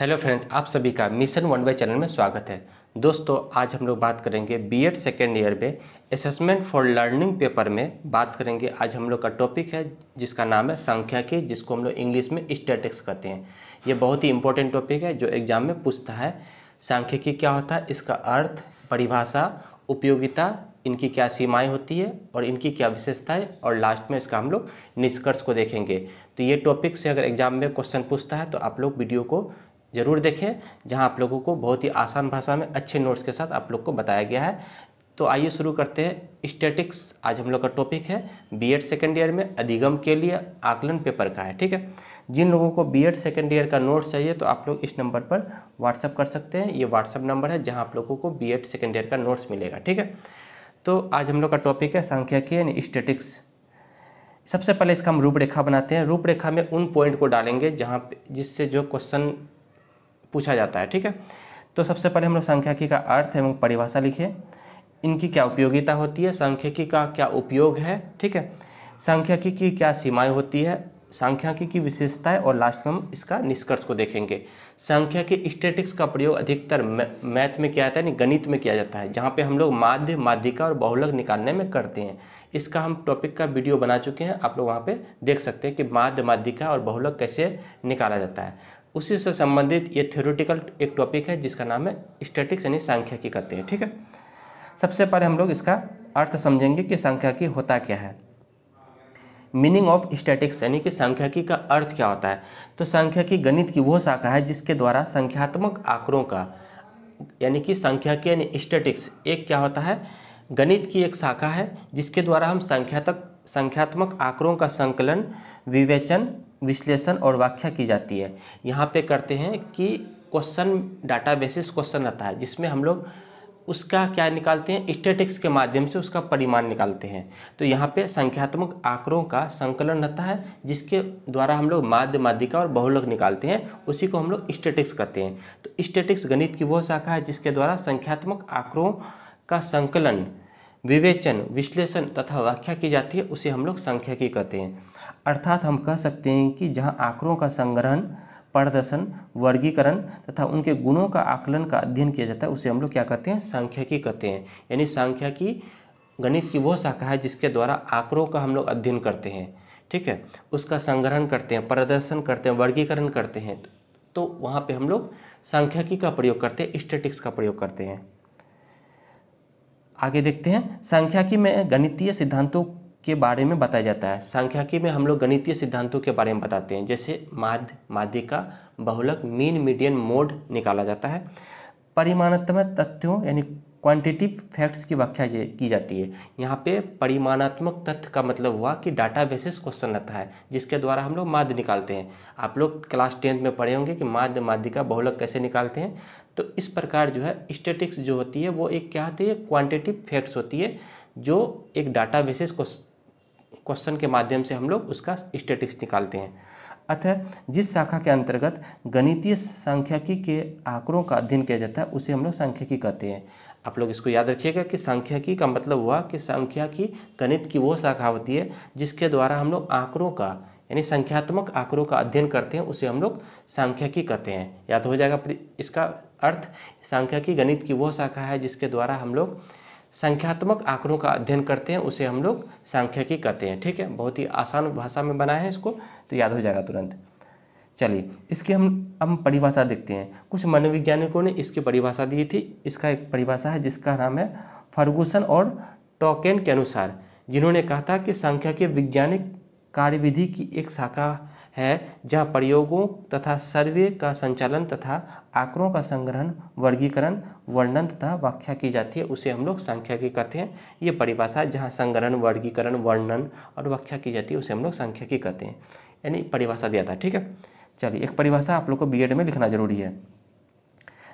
hello friends आप सभी का मिशन वन बाई चैनल में स्वागत है दोस्तों आज हम लोग बात करेंगे बीएड सेकेंड ईयर में असेसमेंट फॉर लर्निंग पेपर में बात करेंगे आज हम लोग का टॉपिक है जिसका नाम है की जिसको हम लोग इंग्लिश में स्टेटिक्स कहते हैं ये बहुत ही इंपॉर्टेंट टॉपिक है जो एग्जाम में पूछता है सांख्यिकी क्या होता है इसका अर्थ परिभाषा उपयोगिता इनकी क्या सीमाएं होती है और इनकी क्या विशेषताएं और लास्ट में इसका हम लोग निष्कर्ष को देखेंगे तो ये टॉपिक से अगर एग्जाम में क्वेश्चन पूछता है तो आप लोग वीडियो को ज़रूर देखें जहां आप लोगों को बहुत ही आसान भाषा में अच्छे नोट्स के साथ आप लोग को बताया गया है तो आइए शुरू करते हैं स्टेटिक्स आज हम लोग का टॉपिक है बी एड सेकेंड ईयर में अधिगम के लिए आकलन पेपर का है ठीक है जिन लोगों को बी एड सेकेंड ईयर का नोट्स चाहिए तो आप लोग इस नंबर पर व्हाट्सअप कर सकते हैं ये व्हाट्सअप नंबर है जहाँ आप लोगों को बी एड सेकेंड ईयर का नोट्स मिलेगा ठीक है तो आज हम लोग का टॉपिक है संख्या की यानी स्टेटिक्स सबसे पहले इसका हम रूपरेखा बनाते हैं रूपरेखा में उन पॉइंट को डालेंगे जहाँ जिससे जो क्वेश्चन पूछा जाता है ठीक है तो सबसे पहले हम लोग सांख्यिकी का अर्थ एवं परिभाषा लिखिए इनकी क्या उपयोगिता होती है सांख्यिकी का क्या उपयोग है ठीक है सांख्यिकी की क्या सीमाएं होती है सांख्यिकी की विशेषताएं और लास्ट में हम इसका निष्कर्ष को देखेंगे सांख्यिकी स्टेटिक्स का प्रयोग अधिकतर मैथ में किया जाता है यानी गणित में किया जाता है जहाँ पे हम लोग माध्य माध्यिका और बहुलक निकालने में करते हैं इसका हम टॉपिक का वीडियो बना चुके हैं आप लोग वहाँ पे देख सकते हैं कि माध्य माध्यिका और बहुलक कैसे निकाला जाता है उसी से संबंधित ये थ्योरेटिकल एक टॉपिक है जिसका नाम है स्टैटिक्स यानी सांख्यिकी कहते हैं ठीक है सबसे पहले हम लोग इसका अर्थ समझेंगे कि सांख्यिकी होता क्या है मीनिंग ऑफ स्टैटिक्स यानी कि सांख्यिकी का अर्थ क्या होता है तो सांख्यिकी गणित की वो शाखा है जिसके द्वारा संख्यात्मक आंकड़ों का यानी कि सांख्यिकी यानी स्टैटिक्स एक क्या होता है गणित की एक शाखा है जिसके द्वारा हम संख्यात्मक संख्यात्मक आंकड़ों का संकलन विवेचन विश्लेषण और व्याख्या की जाती है यहाँ पे करते हैं कि क्वेश्चन डाटा बेसिस क्वेश्चन रहता है जिसमें हम लोग उसका क्या निकालते हैं स्टेटिक्स के माध्यम से उसका परिमाण निकालते हैं तो यहाँ पे संख्यात्मक आंकड़ों का संकलन रहता है जिसके द्वारा हम लोग माध्य माध्यिका और बहुलक निकालते हैं उसी को हम लोग स्टेटिक्स कहते हैं तो स्टेटिक्स गणित की वो शाखा है जिसके द्वारा संख्यात्मक आंकड़ों का संकलन विवेचन विश्लेषण तथा व्याख्या की जाती है उसे हम लोग की कहते हैं अर्थात हम कह सकते हैं कि जहाँ आंकड़ों का संग्रहण प्रदर्शन वर्गीकरण तथा उनके गुणों का आकलन का अध्ययन किया जाता है उसे हम लोग क्या कहते हैं सांख्यिकी कहते हैं यानी सांख्यिकी गणित की वो शाखा है जिसके द्वारा आंकड़ों का हम लोग अध्ययन करते हैं ठीक है उसका संग्रहण करते हैं प्रदर्शन करते हैं वर्गीकरण करते हैं तो वहाँ पर हम लोग सांख्यिकी का प्रयोग करते हैं स्टेटिक्स का प्रयोग करते हैं आगे देखते हैं सांख्यिकी में गणितीय सिद्धांतों के बारे में बताया जाता है सांख्यिकी में हम लोग गणितीय सिद्धांतों के बारे में बताते हैं जैसे माध्य माध्य का बहुलक मीन मीडियन मोड निकाला जाता है परिमाणात्मक तथ्यों यानी क्वांटिटिव फैक्ट्स की व्याख्या की जाती है यहाँ पे परिमाणात्मक तथ्य का मतलब हुआ कि डाटा बेसिस क्वेश्चन रहता है जिसके द्वारा हम लोग माध्य निकालते हैं आप लोग क्लास टेंथ में पढ़े होंगे कि माध्य माध्य का बहुलक कैसे निकालते हैं तो इस प्रकार जो है स्टेटिक्स जो होती है वो एक क्या होती है क्वान्टिटिव फैक्ट्स होती है जो एक डाटा बेसिस क्वेश्चन के माध्यम से हम लोग उसका स्टेटिक्स निकालते हैं अतः जिस शाखा के अंतर्गत गणितीय सांख्यिकी के आंकड़ों का अध्ययन किया जाता है उसे हम लोग सांख्यिकी कहते हैं आप लोग इसको याद रखिएगा कि सांख्यिकी का मतलब हुआ कि की गणित की वो शाखा होती है जिसके द्वारा हम लोग आंकड़ों का यानी संख्यात्मक आंकड़ों का अध्ययन करते हैं उसे हम लोग सांख्यिकी कहते हैं याद हो जाएगा इसका अर्थ सांख्यिकी गणित की वो शाखा है जिसके द्वारा हम लोग संख्यात्मक आंकड़ों का अध्ययन करते हैं उसे हम लोग सांख्यिकी कहते हैं ठीक है बहुत ही आसान भाषा में बनाए हैं इसको तो याद हो जाएगा तुरंत चलिए इसकी हम हम परिभाषा देखते हैं कुछ मनोवैज्ञानिकों ने इसकी परिभाषा दी थी इसका एक परिभाषा है जिसका नाम है फर्गूसन और टॉकेन के अनुसार जिन्होंने कहा था कि के वैज्ञानिक कार्यविधि की एक शाखा है जहाँ प्रयोगों तथा सर्वे का संचालन तथा आंकड़ों का संग्रहण वर्गीकरण वर्णन तथा व्याख्या की जाती है उसे हम लोग सांख्यिकी कहते हैं ये परिभाषा जहाँ संग्रहण वर्गीकरण वर्णन और व्याख्या की जाती है उसे हम लोग सांख्यिकी कहते हैं यानी परिभाषा दिया था ठीक है चलिए एक परिभाषा आप लोग को बीएड में लिखना जरूरी है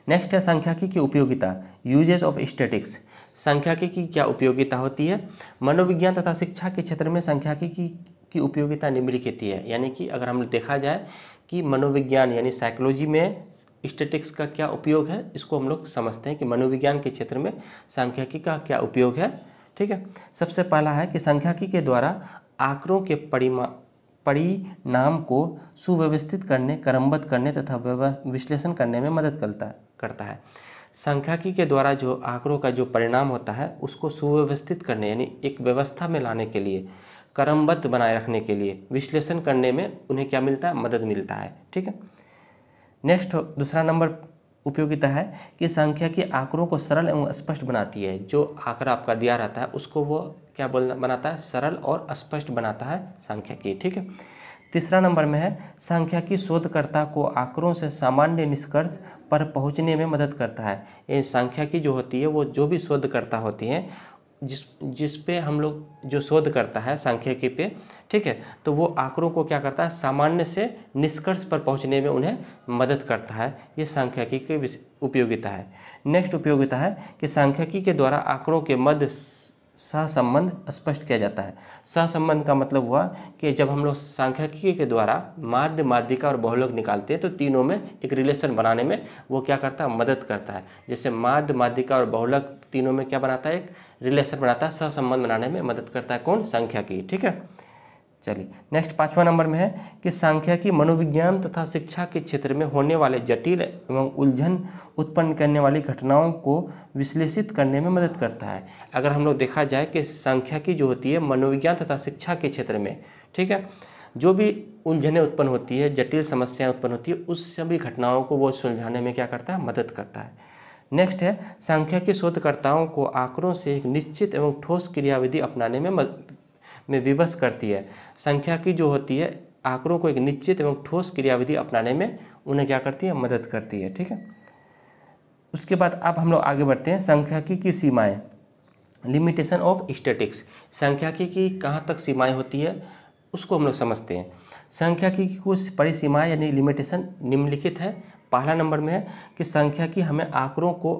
नेक्स्ट है संख्या की उपयोगिता यूजेज ऑफ स्टेटिक्स संख्या की क्या उपयोगिता होती है मनोविज्ञान तथा शिक्षा के क्षेत्र में संख्या की, की उपयोगिता निम्नलिखित है यानी कि अगर हम देखा जाए कि मनोविज्ञान यानी साइकोलॉजी में स्टेटिक्स का क्या उपयोग है इसको हम लोग समझते हैं कि मनोविज्ञान के क्षेत्र में सांख्यिकी का क्या उपयोग है ठीक है सबसे पहला है कि सांख्यिकी के द्वारा आंकड़ों के परिमा परिणाम को सुव्यवस्थित करने क्रमबद्ध करने तथा विश्लेषण करने में मदद करता करता है सांख्यिकी के द्वारा जो आंकड़ों का जो परिणाम होता है उसको सुव्यवस्थित करने यानी एक व्यवस्था में लाने के लिए क्रमबद्ध बनाए रखने के लिए विश्लेषण करने में उन्हें क्या मिलता है मदद मिलता है ठीक है नेक्स्ट दूसरा नंबर उपयोगिता है कि संख्या के आंकड़ों को सरल एवं स्पष्ट बनाती है जो आंकड़ा आपका दिया रहता है उसको वो क्या बोलना बनाता है सरल और स्पष्ट बनाता है संख्या की ठीक है तीसरा नंबर में है संख्या की शोधकर्ता को आंकड़ों से सामान्य निष्कर्ष पर पहुंचने में मदद करता है ये संख्या की जो होती है वो जो भी शोधकर्ता होती है जिस जिस पे हम लोग जो शोध करता है सांख्यिकी पे ठीक है तो वो आंकड़ों को क्या करता है सामान्य से निष्कर्ष पर पहुंचने में उन्हें मदद करता है ये सांख्यिकी की उपयोगिता है नेक्स्ट उपयोगिता है कि सांख्यिकी के द्वारा आंकड़ों के मध्य सहसंबंध स्पष्ट किया जाता है सहसंबंध का मतलब हुआ कि जब हम लोग सांख्यिकी के द्वारा माध्य माध्यिका और बहुलक निकालते हैं तो तीनों में एक रिलेशन बनाने में वो क्या करता है मदद करता है जैसे माध्य माध्यिका और बहुलक तीनों में क्या बनाता है एक रिलेशन बनाता है सहसंबंध बनाने में मदद करता है कौन संख्या की ठीक है चलिए नेक्स्ट पाँचवा नंबर में है कि सांख्यिकी मनोविज्ञान तथा शिक्षा के क्षेत्र में होने वाले जटिल एवं उलझन उत्पन्न करने वाली घटनाओं को विश्लेषित करने में मदद करता है अगर हम लोग देखा जाए कि सांख्यिकी जो होती है मनोविज्ञान तथा शिक्षा के क्षेत्र में ठीक है जो भी उलझने उत्पन्न होती है जटिल समस्याएँ उत्पन्न होती है उस सभी घटनाओं को वो सुलझाने में क्या करता है मदद करता है नेक्स्ट है सांख्यिकी शोधकर्ताओं को आंकड़ों से एक निश्चित एवं ठोस क्रियाविधि अपनाने में में विवश करती है संख्या की जो होती है आंकड़ों को एक निश्चित एवं ठोस क्रियाविधि अपनाने में उन्हें क्या करती है मदद करती है ठीक है उसके बाद अब हम लोग आगे बढ़ते हैं संख्या की की सीमाएँ लिमिटेशन ऑफ स्टेटिक्स संख्या की, की कहाँ तक सीमाएँ होती है उसको हम लोग समझते हैं संख्या की कुछ परिसीमाएँ यानी लिमिटेशन निम्नलिखित है पहला नंबर में है कि संख्या की हमें आंकड़ों को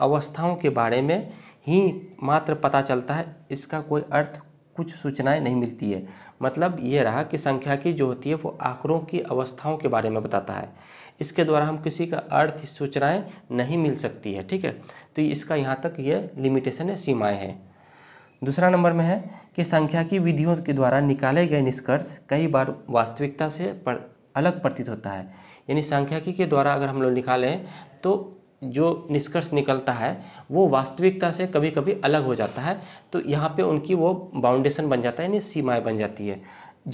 अवस्थाओं के बारे में ही मात्र पता चलता है इसका कोई अर्थ कुछ सूचनाएं नहीं मिलती है मतलब ये रहा कि संख्याकी जो होती है वो आंकड़ों की अवस्थाओं के बारे में बताता है इसके द्वारा हम किसी का अर्थ सूचनाएं नहीं मिल सकती है ठीक है तो इसका यहाँ तक ये लिमिटेशन है सीमाएँ हैं दूसरा नंबर में है कि संख्या की विधियों के द्वारा निकाले गए निष्कर्ष कई बार वास्तविकता से पर अलग प्रतीत होता है यानी सांख्यिकी के द्वारा अगर हम लोग निकालें तो जो निष्कर्ष निकलता है वो वास्तविकता से कभी कभी अलग हो जाता है तो यहाँ पे उनकी वो बाउंडेशन बन जाता है यानी सीमाएं बन जाती है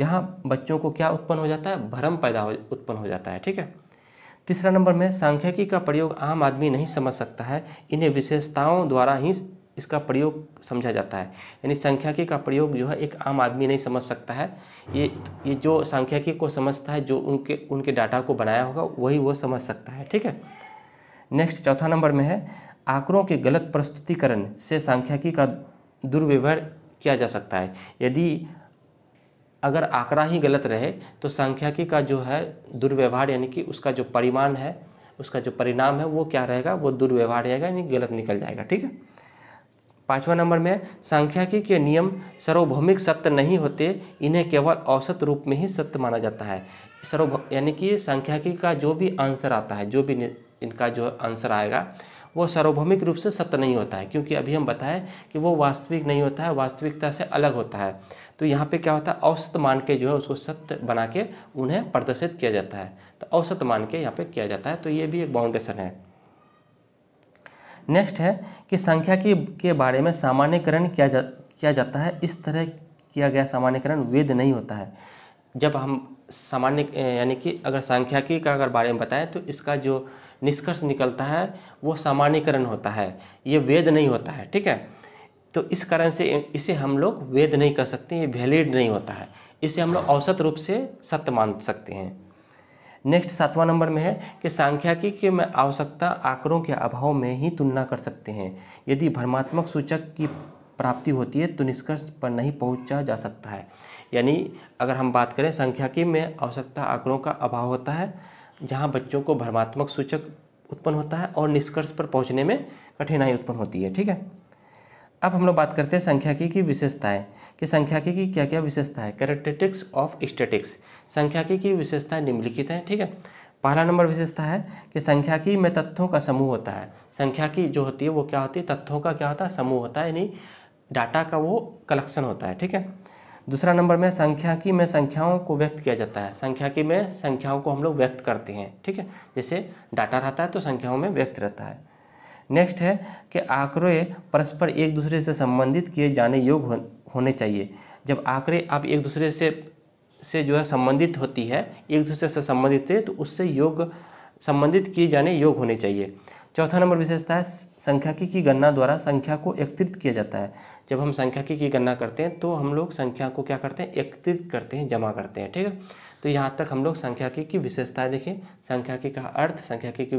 जहाँ बच्चों को क्या उत्पन्न हो जाता है भ्रम पैदा हो उत्पन्न हो जाता है ठीक है तीसरा नंबर में सांख्यिकी का प्रयोग आम आदमी नहीं समझ सकता है इन्हें विशेषताओं द्वारा ही इसका प्रयोग समझा जाता है यानी सांख्यिकी का प्रयोग जो है एक आम आदमी नहीं समझ सकता है ये ये जो सांख्यिकी को समझता है जो उनके उनके डाटा को बनाया होगा वही वो समझ सकता है ठीक है नेक्स्ट चौथा नंबर में है आंकड़ों के गलत प्रस्तुतिकरण से सांख्यिकी का दुर्व्यवहार किया जा सकता है यदि अगर आंकड़ा ही गलत रहे तो सांख्यिकी का जो है दुर्व्यवहार यानी कि उसका जो परिमाण है उसका जो परिणाम है वो क्या रहेगा वो दुर्व्यवहार रहेगा यानी गलत निकल जाएगा ठीक है पाँचवा नंबर में सांख्यिकी के नियम सार्वभौमिक सत्य नहीं होते इन्हें केवल औसत रूप में ही सत्य माना जाता है सर्व यानी कि सांख्यिकी का जो भी आंसर आता है जो भी इनका जो आंसर आएगा वो सार्वभौमिक रूप से सत्य नहीं होता है क्योंकि अभी हम बताएं कि वो वास्तविक नहीं होता है वास्तविकता से अलग होता है तो यहाँ पे क्या होता है औसत मान के जो है उसको सत्य बना के उन्हें प्रदर्शित किया जाता है तो औसत मान के यहाँ पे किया जाता है तो ये भी एक बाउंडेशन है नेक्स्ट है कि संख्या की के बारे में सामान्यकरण किया जा किया जाता है इस तरह किया गया सामान्यकरण वेद नहीं होता है जब हम सामान्य यानी कि अगर संख्या की का अगर बारे में बताएं तो इसका जो निष्कर्ष निकलता है वो सामान्यकरण होता है ये वेद नहीं होता है ठीक है तो इस कारण से इसे हम लोग वेद नहीं कर सकते ये वैलिड नहीं होता है इसे हम लोग औसत रूप से सत्य मान सकते हैं नेक्स्ट सातवां नंबर में है कि सांख्यिकी की में आवश्यकता आंकड़ों के अभाव में ही तुलना कर सकते हैं यदि भ्रमात्मक सूचक की प्राप्ति होती है तो निष्कर्ष पर नहीं पहुंचा जा सकता है यानी अगर हम बात करें संख्या की में आवश्यकता आंकड़ों का अभाव होता है जहाँ बच्चों को भ्रमात्मक सूचक उत्पन्न होता है और निष्कर्ष पर पहुँचने में कठिनाई उत्पन्न होती है ठीक है अब हम लोग बात करते हैं संख्याकी की विशेषताएं कि संख्याकी की क्या क्या विशेषता है कैरेक्टेटिक्स ऑफ स्टेटिक्स संख्याकी की विशेषताएं निम्नलिखित हैं ठीक है पहला नंबर विशेषता है कि संख्याकी में तथ्यों का समूह होता है संख्याकी जो होती है वो क्या होती है तथ्यों का क्या होता है समूह होता है यानी डाटा का वो कलेक्शन होता है ठीक है दूसरा नंबर में संख्याकी में संख्याओं को व्यक्त किया जाता है संख्याकी में संख्याओं को हम लोग व्यक्त करते हैं ठीक है जैसे डाटा रहता है तो संख्याओं में व्यक्त रहता है नेक्स्ट है कि आंकड़े परस्पर एक दूसरे से संबंधित किए जाने योग्य हो, होने चाहिए जब आंकड़े आप एक दूसरे से से जो है संबंधित होती है एक दूसरे से संबंधित है तो उससे योग संबंधित किए जाने योग होने चाहिए चौथा नंबर विशेषता है संख्याकी की गणना द्वारा संख्या को एकत्रित किया जाता है जब हम संख्या की, की गणना करते हैं तो हम लोग संख्या को क्या करते हैं एकत्रित करते हैं जमा करते हैं ठीक है तो यहाँ तक हम लोग संख्या की, की विशेषताएँ देखें संख्या की का अर्थ संख्या की, की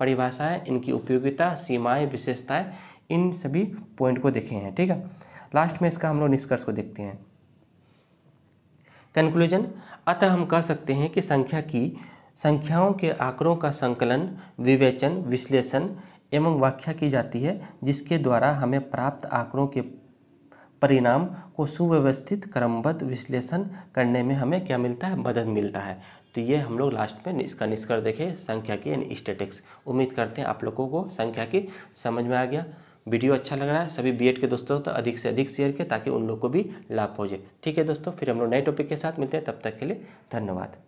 परिभाषाएँ इनकी उपयोगिता सीमाएँ विशेषताएँ इन सभी पॉइंट को देखे हैं ठीक है लास्ट में इसका हम लोग निष्कर्ष को देखते हैं कंक्लूजन अतः हम कह सकते हैं कि संख्या की संख्याओं के आंकड़ों का संकलन विवेचन विश्लेषण एवं व्याख्या की जाती है जिसके द्वारा हमें प्राप्त आंकड़ों के परिणाम को सुव्यवस्थित क्रमबद्ध विश्लेषण करने में हमें क्या मिलता है मदद मिलता है तो ये हम लोग लास्ट में इसका निष्कर्ष देखें संख्या की यानी स्टेटिक्स उम्मीद करते हैं आप लोगों को संख्या की समझ में आ गया वीडियो अच्छा लग रहा है सभी बीएड के दोस्तों तो अधिक से अधिक शेयर करें ताकि उन लोग को भी लाभ हो जाए ठीक है दोस्तों फिर हम लोग नए टॉपिक के साथ मिलते हैं तब तक के लिए धन्यवाद